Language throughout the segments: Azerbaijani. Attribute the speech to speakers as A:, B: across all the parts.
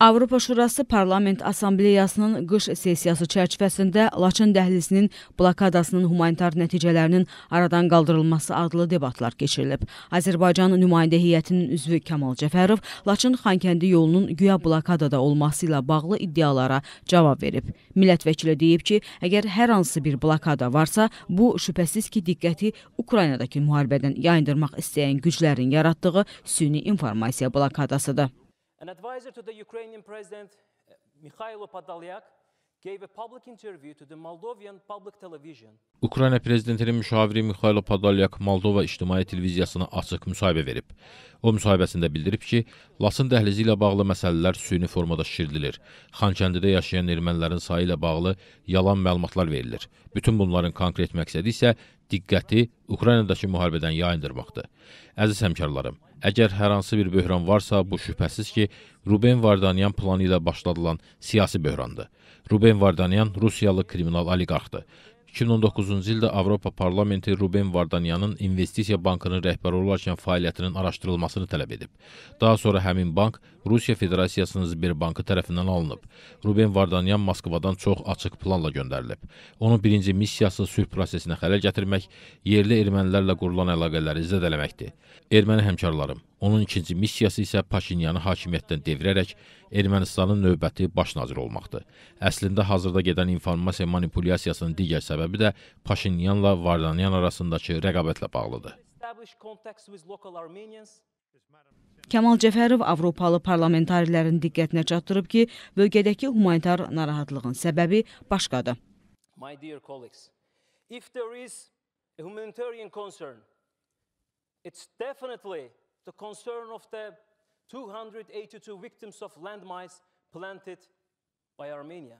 A: Avropa Şurası Parlament Assambleyasının qış sessiyası çərçivəsində Laçın dəhlizinin blokadasının humanitar nəticələrinin aradan qaldırılması adlı debatlar keçirilib. Azərbaycan nümayəndə heyətinin üzvü Kamal Cəfərov Laçın-Xankəndi yolunun güya blokadada olması ilə bağlı iddialara cavab verib. Millət vəkili deyib ki, əgər hər hansı bir blokada varsa, bu şübhəsiz ki, diqqəti Ukraynadakı müharibədən yayındırmaq istəyən güclərin yaratdığı süni informasiya blokadasıdır. An advisor to the
B: Ukrainian President uh, Mikhailo Podolyak gave a public interview to the Moldovan public
C: television. Ukrayna prezidentinin müşaviri Mikhailo Podolyak Moldova ictimai televiziyasına açıq müsahibə verib. O müsahibəsində bildirib ki, Laçın dəhlizi ilə bağlı məsələlər süni formada şişirdilir. Xankəndidə yaşayan ermənilərin sayı ilə bağlı yalan məlumatlar verilir. Bütün bunların konkret məqsədi isə diqqəti Ukraynadakı müharibədən yayındırmaqdır. Əziz həmkarlarım, Əgər hər hansı bir böhran varsa, bu şübhəsiz ki, Ruben Vardanyan planı ilə başladılan siyasi böhrandır. Ruben Vardanyan rusiyalı kriminal oliqarxdır. 2019-cu ildə Avropa Parlamenti Ruben Vardanyanın İnvestisiya Bankının rəhbəri olarkən fəaliyyətinin araşdırılmasını tələb edib. Daha sonra həmin bank Rusiya Federasiyasının Sberbankı tərəfindən alınıb. Ruben Vardanyan Moskvadan çox açıq planla göndərilib. Onun birinci missiyası sülh prosesinə xələl gətirmək, yerli ermənilərlə qurulan əlaqələri zədələməkdir. Erməni həmkarlarım, onun ikinci missiyası isə Paşinyanı hakimiyyətdən devirərək Ermənistanın növbəti baş naziri olmaqdır. Əslində hazırda gedən informasiya manipulyasiyasının digər səbəbi səbəbi də Paşinyanla Vardanyan arasındakı rəqabətlə bağlıdır.
A: Kamal Cəfərov Avropalı parlamentarlərin diqqətinə çatdırıb ki, bölgədəki humanitar narahatlığın səbəbi başqadır.
B: My dear colleagues, if there is a humanitarian concern, it's definitely the concern of the 282 victims of landmines planted by Armenia.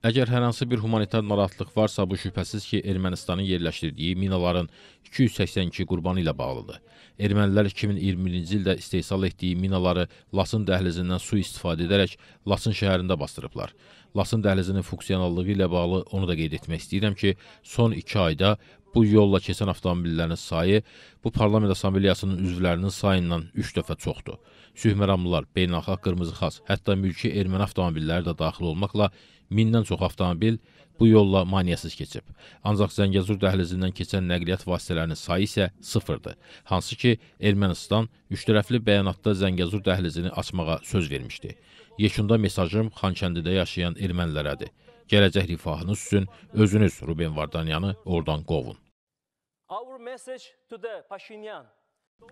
C: Əgər hər hansı bir humanitar narahatlıq varsa, bu şübhəsiz ki, Ermənistanın yerləşdirdiyi minaların 282 qurbanı ilə bağlıdır. Ermənilər 2021-ci ildə istehsal etdiyi minaları Lasın dəhlizindən su istifadə edərək Lasın şəhərində bastırıblar. Lasın dəhlizinin funksionallığı ilə bağlı onu da qeyd etmək istəyirəm ki, son 2 ayda bu yolla keçən avtomobillərin sayı bu Parlament Assambleyasının üzvlərinin sayından üç dəfə çoxdur. Sülhməramlılar, beynəlxalq qırmızı xaç, hətta mülki erməni avtomobilləri də daxil olmaqla mindən çox avtomobil bu yolla maneəsiz keçib. Ancaq Zəngəzur dəhlizindən keçən nəqliyyat vasitələrinin sayı isə sıfırdır. Hansı ki, Ermənistan üçtərəfli bəyanatda Zəngəzur dəhlizini açmağa söz vermişdi. Yekunda mesajım Xankəndidə yaşayan ermənilərədir. Gələcək rifahınız üçün özünüz Ruben Vardanyanı oradan qovun.
B: Our message to the Pashinyan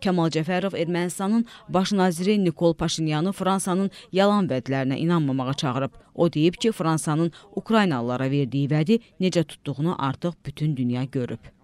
A: Kamal Cəfərov Ermənistanın baş naziri Nikol Paşinyanı Fransanın yalan vədlərinə inanmamağa çağırıb. O deyib ki, Fransanın Ukraynalılara verdiyi vədi necə tutduğunu artıq bütün dünya görüb.